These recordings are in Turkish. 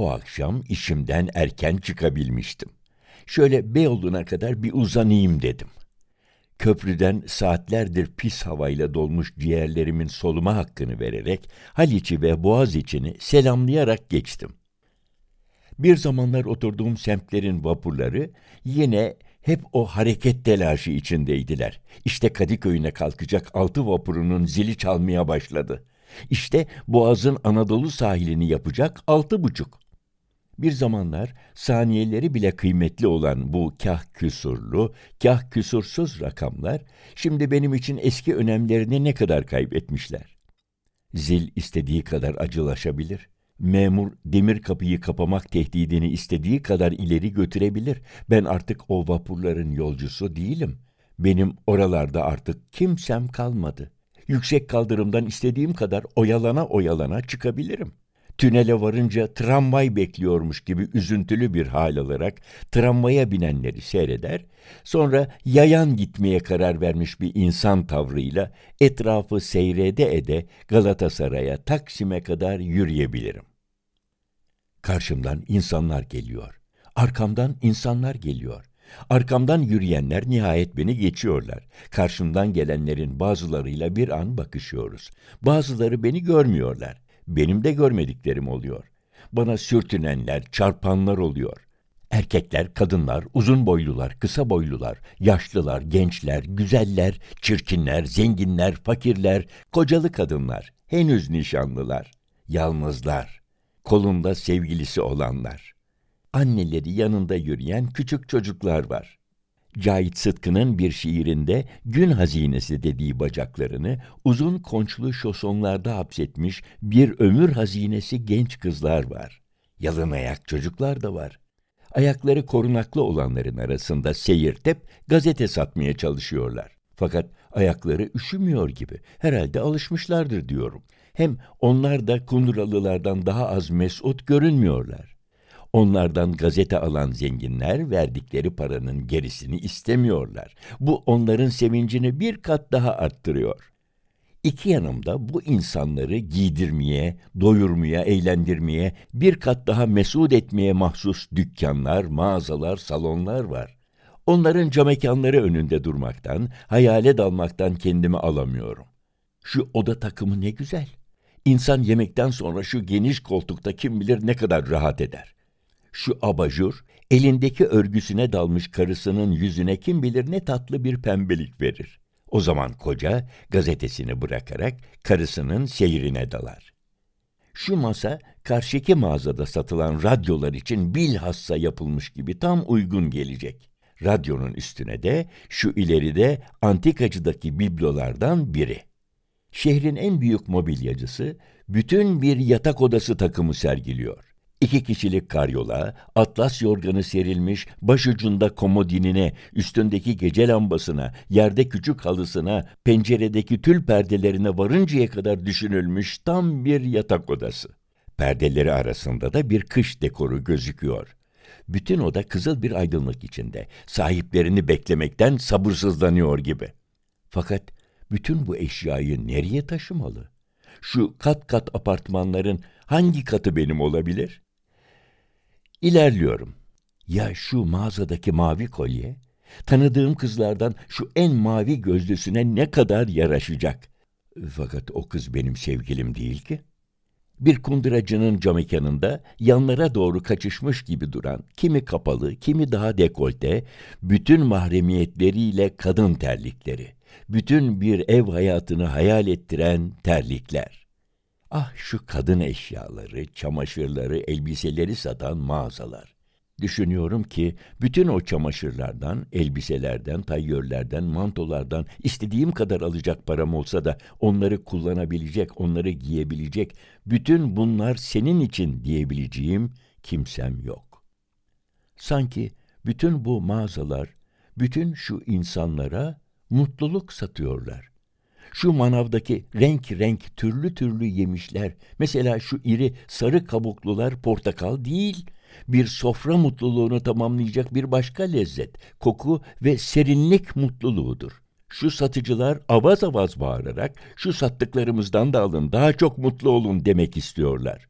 O akşam işimden erken çıkabilmiştim. Şöyle Beyoğlu'na kadar bir uzanayım dedim. Köprüden saatlerdir pis havayla dolmuş ciğerlerimin soluma hakkını vererek Haliç'i ve Boğaziçi'ni selamlayarak geçtim. Bir zamanlar oturduğum semtlerin vapurları yine hep o hareket telaşı içindeydiler. İşte Kadıköy'üne kalkacak altı vapurunun zili çalmaya başladı. İşte Boğaz'ın Anadolu sahilini yapacak altı buçuk. Bir zamanlar saniyeleri bile kıymetli olan bu kah küsurlu, kah küsursuz rakamlar şimdi benim için eski önemlerini ne kadar kaybetmişler. Zil istediği kadar acılaşabilir. Memur demir kapıyı kapamak tehdidini istediği kadar ileri götürebilir. Ben artık o vapurların yolcusu değilim. Benim oralarda artık kimsem kalmadı. Yüksek kaldırımdan istediğim kadar oyalana oyalana çıkabilirim. Tünele varınca tramvay bekliyormuş gibi üzüntülü bir hal alarak tramvaya binenleri seyreder, sonra yayan gitmeye karar vermiş bir insan tavrıyla etrafı seyrede ede Galatasaray'a, Taksim'e kadar yürüyebilirim. Karşımdan insanlar geliyor. Arkamdan insanlar geliyor. Arkamdan yürüyenler nihayet beni geçiyorlar. Karşımdan gelenlerin bazılarıyla bir an bakışıyoruz. Bazıları beni görmüyorlar. Benim de görmediklerim oluyor. Bana sürtünenler, çarpanlar oluyor. Erkekler, kadınlar, uzun boylular, kısa boylular, yaşlılar, gençler, güzeller, çirkinler, zenginler, fakirler, kocalı kadınlar, henüz nişanlılar, yalnızlar, kolunda sevgilisi olanlar. Anneleri yanında yürüyen küçük çocuklar var. Cahit Sıtkı'nın bir şiirinde gün hazinesi dediği bacaklarını uzun konçlu şosonlarda hapsetmiş bir ömür hazinesi genç kızlar var. Yalın ayak çocuklar da var. Ayakları korunaklı olanların arasında seyirtep gazete satmaya çalışıyorlar. Fakat ayakları üşümüyor gibi. Herhalde alışmışlardır diyorum. Hem onlar da kunduralılardan daha az mesut görünmüyorlar. Onlardan gazete alan zenginler verdikleri paranın gerisini istemiyorlar. Bu onların sevincini bir kat daha arttırıyor. İki yanımda bu insanları giydirmeye, doyurmaya, eğlendirmeye, bir kat daha mesut etmeye mahsus dükkanlar, mağazalar, salonlar var. Onların camekanları önünde durmaktan, hayale dalmaktan kendimi alamıyorum. Şu oda takımı ne güzel. İnsan yemekten sonra şu geniş koltukta kim bilir ne kadar rahat eder. Şu abajur elindeki örgüsüne dalmış karısının yüzüne kim bilir ne tatlı bir pembelik verir. O zaman koca gazetesini bırakarak karısının seyrine dalar. Şu masa karşıki mağazada satılan radyolar için bilhassa yapılmış gibi tam uygun gelecek. Radyonun üstüne de şu ileride antikacıdaki biblolardan biri. Şehrin en büyük mobilyacısı bütün bir yatak odası takımı sergiliyor. İki kişilik karyola, atlas yorganı serilmiş, başucunda komodinine, üstündeki gece lambasına, yerde küçük halısına, penceredeki tül perdelerine varıncaya kadar düşünülmüş tam bir yatak odası. Perdeleri arasında da bir kış dekoru gözüküyor. Bütün oda kızıl bir aydınlık içinde, sahiplerini beklemekten sabırsızlanıyor gibi. Fakat bütün bu eşyayı nereye taşımalı? Şu kat kat apartmanların hangi katı benim olabilir? İlerliyorum. Ya şu mağazadaki mavi kolye, tanıdığım kızlardan şu en mavi gözlüsüne ne kadar yaraşacak. Fakat o kız benim sevgilim değil ki. Bir kunduracının cam mekanında yanlara doğru kaçışmış gibi duran, kimi kapalı, kimi daha dekolte, bütün mahremiyetleriyle kadın terlikleri, bütün bir ev hayatını hayal ettiren terlikler. Ah şu kadın eşyaları, çamaşırları, elbiseleri satan mağazalar. Düşünüyorum ki bütün o çamaşırlardan, elbiselerden, tayyörlerden, mantolardan istediğim kadar alacak param olsa da onları kullanabilecek, onları giyebilecek, bütün bunlar senin için diyebileceğim kimsem yok. Sanki bütün bu mağazalar, bütün şu insanlara mutluluk satıyorlar. Şu manavdaki renk renk türlü türlü yemişler, mesela şu iri sarı kabuklular portakal değil, bir sofra mutluluğunu tamamlayacak bir başka lezzet, koku ve serinlik mutluluğudur. Şu satıcılar avaz avaz bağırarak şu sattıklarımızdan da alın daha çok mutlu olun demek istiyorlar.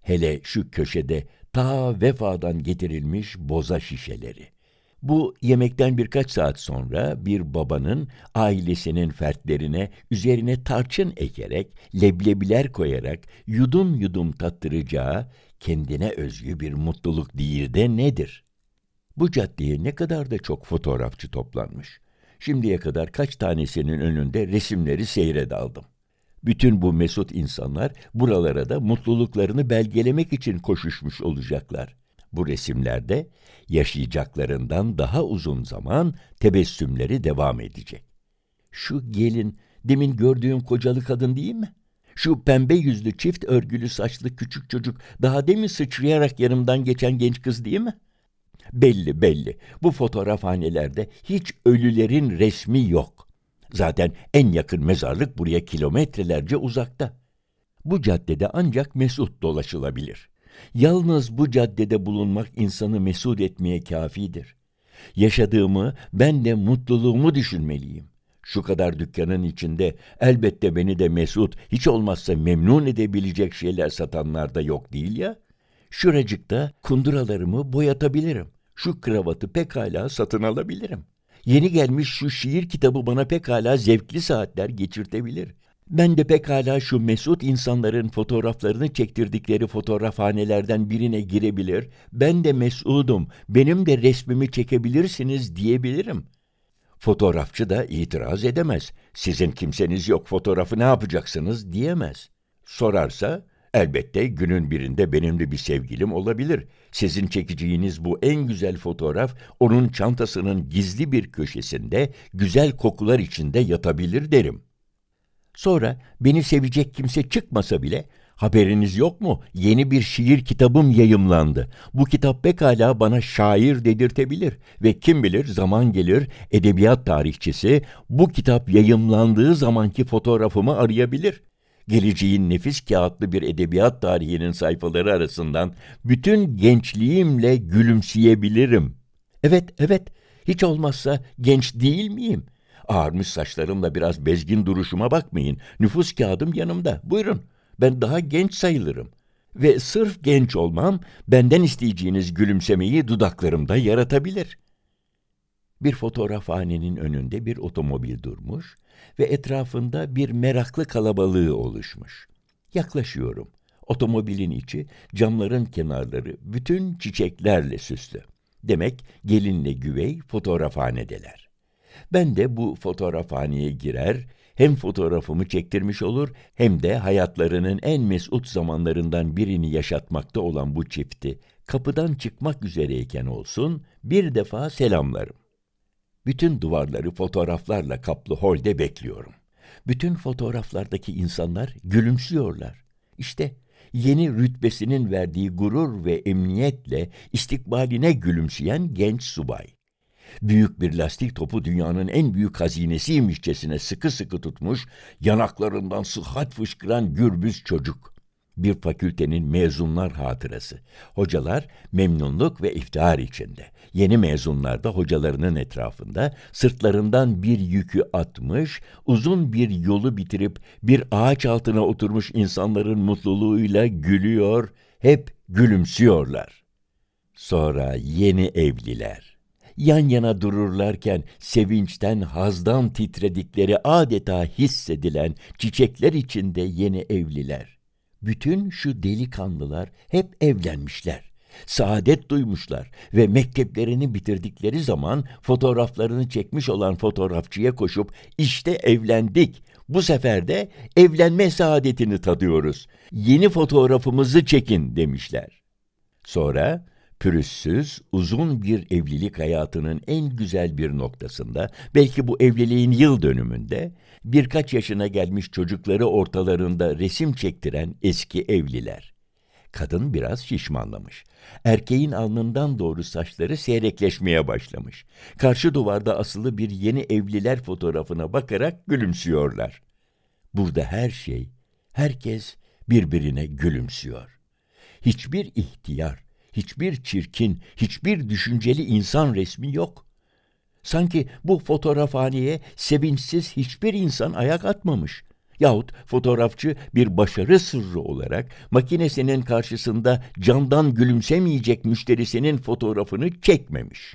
Hele şu köşede ta vefadan getirilmiş boza şişeleri.'' Bu yemekten birkaç saat sonra bir babanın ailesinin fertlerine üzerine tarçın ekerek, leblebiler koyarak yudum yudum tattıracağı kendine özgü bir mutluluk değil de nedir? Bu caddeye ne kadar da çok fotoğrafçı toplanmış. Şimdiye kadar kaç tanesinin önünde resimleri seyre Bütün bu mesut insanlar buralara da mutluluklarını belgelemek için koşuşmuş olacaklar.'' Bu resimlerde yaşayacaklarından daha uzun zaman tebessümleri devam edecek. Şu gelin demin gördüğüm kocalı kadın değil mi? Şu pembe yüzlü çift örgülü saçlı küçük çocuk daha demin sıçrayarak yanımdan geçen genç kız değil mi? Belli belli bu fotoğrafhanelerde hiç ölülerin resmi yok. Zaten en yakın mezarlık buraya kilometrelerce uzakta. Bu caddede ancak mesut dolaşılabilir. Yalnız bu caddede bulunmak insanı mesut etmeye kafidir. Yaşadığımı, ben de mutluluğumu düşünmeliyim. Şu kadar dükkanın içinde elbette beni de mesut, hiç olmazsa memnun edebilecek şeyler satanlar da yok değil ya. Şuracıkta kunduralarımı boyatabilirim. Şu kravatı pekala satın alabilirim. Yeni gelmiş şu şiir kitabı bana pekala zevkli saatler geçirtebilir. Ben de pekala şu mesut insanların fotoğraflarını çektirdikleri fotoğrafhanelerden birine girebilir, ben de mesudum, benim de resmimi çekebilirsiniz diyebilirim. Fotoğrafçı da itiraz edemez. Sizin kimseniz yok fotoğrafı ne yapacaksınız diyemez. Sorarsa elbette günün birinde benimle bir sevgilim olabilir. Sizin çekeceğiniz bu en güzel fotoğraf onun çantasının gizli bir köşesinde güzel kokular içinde yatabilir derim. Sonra beni sevecek kimse çıkmasa bile haberiniz yok mu yeni bir şiir kitabım yayımlandı. Bu kitap pekala bana şair dedirtebilir ve kim bilir zaman gelir edebiyat tarihçisi bu kitap yayımlandığı zamanki fotoğrafımı arayabilir.'' geleceğin nefis kağıtlı bir edebiyat tarihinin sayfaları arasından bütün gençliğimle gülümseyebilirim. Evet, evet, hiç olmazsa genç değil miyim? Ağarmış saçlarımla biraz bezgin duruşuma bakmayın. Nüfus kağıdım yanımda. Buyurun. Ben daha genç sayılırım. Ve sırf genç olmam benden isteyeceğiniz gülümsemeyi dudaklarımda yaratabilir. Bir fotoğrafhanenin önünde bir otomobil durmuş ve etrafında bir meraklı kalabalığı oluşmuş. Yaklaşıyorum. Otomobilin içi, camların kenarları bütün çiçeklerle süslü. Demek gelinle güvey fotoğrafhanedeler. Ben de bu fotoğrafhaneye girer, hem fotoğrafımı çektirmiş olur hem de hayatlarının en mesut zamanlarından birini yaşatmakta olan bu çifti kapıdan çıkmak üzereyken olsun bir defa selamlarım. Bütün duvarları fotoğraflarla kaplı holde bekliyorum. Bütün fotoğraflardaki insanlar gülümsüyorlar. İşte yeni rütbesinin verdiği gurur ve emniyetle istikbaline gülümseyen genç subay. Büyük bir lastik topu dünyanın en büyük hazinesiymişçesine sıkı sıkı tutmuş, yanaklarından sıhhat fışkıran gürbüz çocuk. Bir fakültenin mezunlar hatırası. Hocalar memnunluk ve iftihar içinde. Yeni mezunlar da hocalarının etrafında sırtlarından bir yükü atmış, uzun bir yolu bitirip bir ağaç altına oturmuş insanların mutluluğuyla gülüyor, hep gülümsüyorlar. Sonra yeni evliler yan yana dururlarken sevinçten, hazdan titredikleri adeta hissedilen çiçekler içinde yeni evliler. Bütün şu delikanlılar hep evlenmişler. Saadet duymuşlar ve mekteplerini bitirdikleri zaman fotoğraflarını çekmiş olan fotoğrafçıya koşup işte evlendik. Bu sefer de evlenme saadetini tadıyoruz. Yeni fotoğrafımızı çekin demişler. Sonra pürüzsüz, uzun bir evlilik hayatının en güzel bir noktasında, belki bu evliliğin yıl dönümünde, birkaç yaşına gelmiş çocukları ortalarında resim çektiren eski evliler. Kadın biraz şişmanlamış. Erkeğin alnından doğru saçları seyrekleşmeye başlamış. Karşı duvarda asılı bir yeni evliler fotoğrafına bakarak gülümsüyorlar. Burada her şey, herkes birbirine gülümsüyor. Hiçbir ihtiyar, hiçbir çirkin, hiçbir düşünceli insan resmi yok. Sanki bu fotoğrafhaneye sevinçsiz hiçbir insan ayak atmamış. Yahut fotoğrafçı bir başarı sırrı olarak makinesinin karşısında candan gülümsemeyecek müşterisinin fotoğrafını çekmemiş.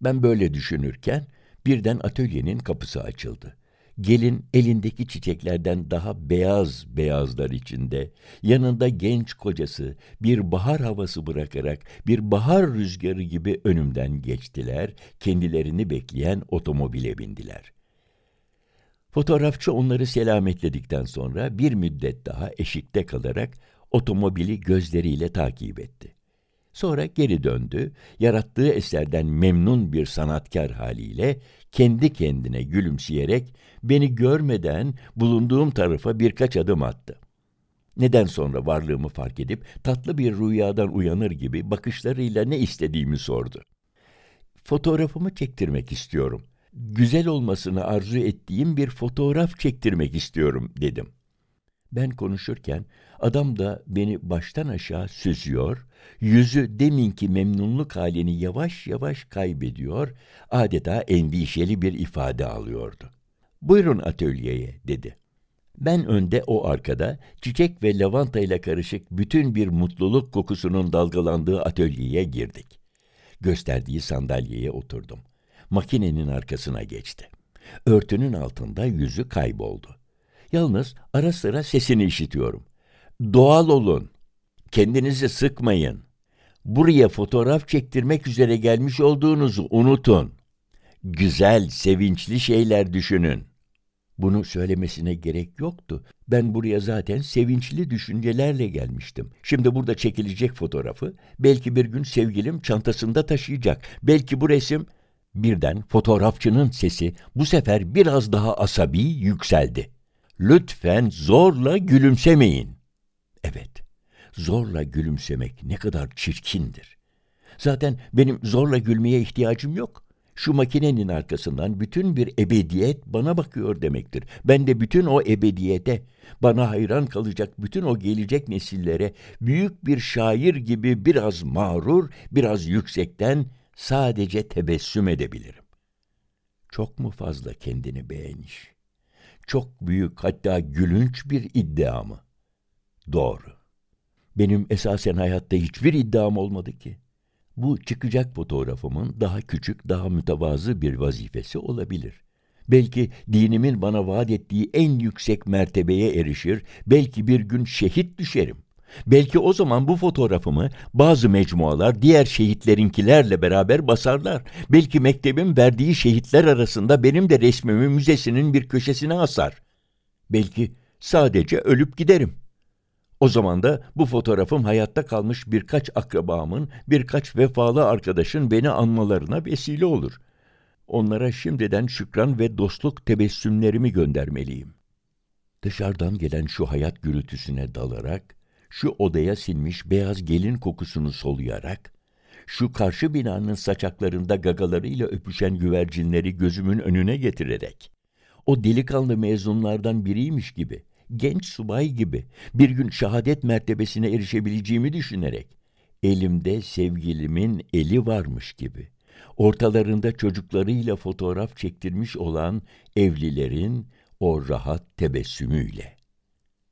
Ben böyle düşünürken birden atölyenin kapısı açıldı. Gelin elindeki çiçeklerden daha beyaz beyazlar içinde, yanında genç kocası bir bahar havası bırakarak bir bahar rüzgarı gibi önümden geçtiler, kendilerini bekleyen otomobile bindiler. Fotoğrafçı onları selametledikten sonra bir müddet daha eşikte kalarak otomobili gözleriyle takip etti. Sonra geri döndü. Yarattığı eserden memnun bir sanatkar haliyle kendi kendine gülümseyerek beni görmeden bulunduğum tarafa birkaç adım attı. Neden sonra varlığımı fark edip tatlı bir rüyadan uyanır gibi bakışlarıyla ne istediğimi sordu. Fotoğrafımı çektirmek istiyorum. Güzel olmasını arzu ettiğim bir fotoğraf çektirmek istiyorum dedim. Ben konuşurken Adam da beni baştan aşağı süzüyor, yüzü deminki memnunluk halini yavaş yavaş kaybediyor, adeta endişeli bir ifade alıyordu. Buyurun atölyeye dedi. Ben önde o arkada çiçek ve lavanta ile karışık bütün bir mutluluk kokusunun dalgalandığı atölyeye girdik. Gösterdiği sandalyeye oturdum. Makinenin arkasına geçti. Örtünün altında yüzü kayboldu. Yalnız ara sıra sesini işitiyorum. Doğal olun. Kendinizi sıkmayın. Buraya fotoğraf çektirmek üzere gelmiş olduğunuzu unutun. Güzel, sevinçli şeyler düşünün. Bunu söylemesine gerek yoktu. Ben buraya zaten sevinçli düşüncelerle gelmiştim. Şimdi burada çekilecek fotoğrafı belki bir gün sevgilim çantasında taşıyacak. Belki bu resim birden fotoğrafçının sesi bu sefer biraz daha asabi yükseldi. Lütfen zorla gülümsemeyin. Evet, zorla gülümsemek ne kadar çirkindir. Zaten benim zorla gülmeye ihtiyacım yok. Şu makinenin arkasından bütün bir ebediyet bana bakıyor demektir. Ben de bütün o ebediyete, bana hayran kalacak bütün o gelecek nesillere büyük bir şair gibi biraz mağrur, biraz yüksekten sadece tebessüm edebilirim. Çok mu fazla kendini beğeniş? Çok büyük hatta gülünç bir iddia mı? Doğru. Benim esasen hayatta hiçbir iddiam olmadı ki. Bu çıkacak fotoğrafımın daha küçük, daha mütevazı bir vazifesi olabilir. Belki dinimin bana vaat ettiği en yüksek mertebeye erişir, belki bir gün şehit düşerim. Belki o zaman bu fotoğrafımı bazı mecmualar diğer şehitlerinkilerle beraber basarlar. Belki mektebin verdiği şehitler arasında benim de resmimi müzesinin bir köşesine asar. Belki sadece ölüp giderim.'' O zaman da bu fotoğrafım hayatta kalmış birkaç akrabamın, birkaç vefalı arkadaşın beni anmalarına vesile olur. Onlara şimdiden şükran ve dostluk tebessümlerimi göndermeliyim. Dışarıdan gelen şu hayat gürültüsüne dalarak, şu odaya sinmiş beyaz gelin kokusunu soluyarak, şu karşı binanın saçaklarında gagalarıyla öpüşen güvercinleri gözümün önüne getirerek, o delikanlı mezunlardan biriymiş gibi genç subay gibi bir gün şehadet mertebesine erişebileceğimi düşünerek elimde sevgilimin eli varmış gibi ortalarında çocuklarıyla fotoğraf çektirmiş olan evlilerin o rahat tebessümüyle.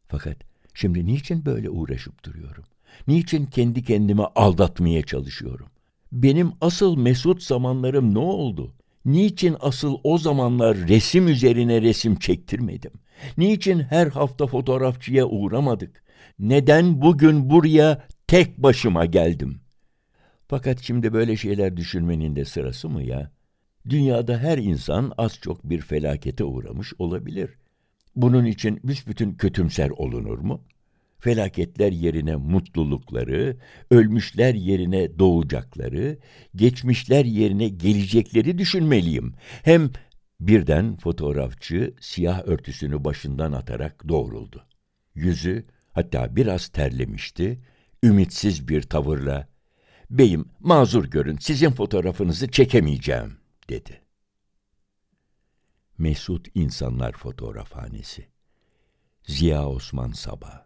Fakat şimdi niçin böyle uğraşıp duruyorum? Niçin kendi kendime aldatmaya çalışıyorum? Benim asıl mesut zamanlarım ne oldu? Niçin asıl o zamanlar resim üzerine resim çektirmedim? Niçin her hafta fotoğrafçıya uğramadık? Neden bugün buraya tek başıma geldim? Fakat şimdi böyle şeyler düşünmenin de sırası mı ya? Dünyada her insan az çok bir felakete uğramış olabilir. Bunun için büsbütün kötümser olunur mu?'' felaketler yerine mutlulukları, ölmüşler yerine doğacakları, geçmişler yerine gelecekleri düşünmeliyim. Hem birden fotoğrafçı siyah örtüsünü başından atarak doğruldu. Yüzü hatta biraz terlemişti, ümitsiz bir tavırla ''Beyim mazur görün sizin fotoğrafınızı çekemeyeceğim.'' dedi. Mesut İnsanlar Fotoğrafhanesi Ziya Osman Sabah